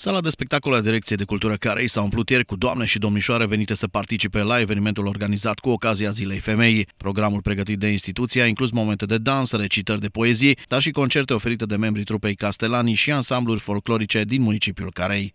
Sala de spectacol a Direcției de Cultură Carei s-a umplut ieri cu doamne și domnișoare venite să participe la evenimentul organizat cu ocazia Zilei Femeii. Programul pregătit de instituție a inclus momente de dans, recitări de poezii, dar și concerte oferite de membrii trupei Castelanii și ansambluri folclorice din municipiul Carei.